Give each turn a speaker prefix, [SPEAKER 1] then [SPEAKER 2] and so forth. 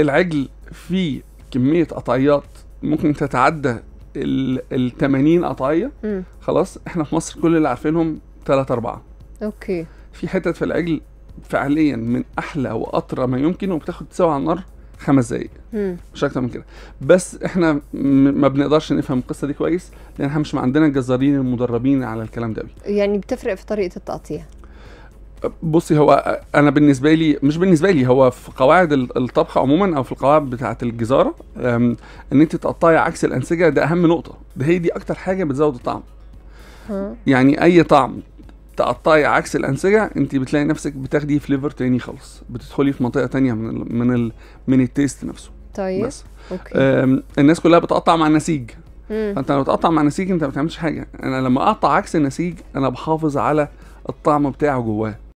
[SPEAKER 1] العجل فيه كميه قطعيات ممكن تتعدى ال 80 قطعيه خلاص احنا في مصر كل اللي عارفينهم ثلاث اربعه اوكي في حتت في العجل فعليا من احلى واطرى ما يمكن وبتاخد تساوي على النار خمس دقايق مش اكتر من كده بس احنا ما بنقدرش نفهم القصه دي كويس لان احنا مش عندنا الجزارين المدربين على الكلام ده
[SPEAKER 2] يعني بتفرق في طريقه التقطيع
[SPEAKER 1] بصي هو انا بالنسبه لي مش بالنسبه لي هو في قواعد الطبخ عموما او في القواعد بتاعه الجزاره ان انت تقطعي عكس الانسجه ده اهم نقطه ده هي دي اكتر حاجه بتزود الطعم يعني اي طعم تقطعي عكس الانسجه انت بتلاقي نفسك بتاخدي فليفر تاني خالص بتدخلي في منطقه تانية من الـ من الـ من التيست نفسه طيب بس. اوكي الناس كلها بتقطع مع النسيج فانت لو تقطع مع النسيج انت ما بتعملش حاجه انا لما اقطع عكس النسيج انا بحافظ على الطعم بتاعه جواه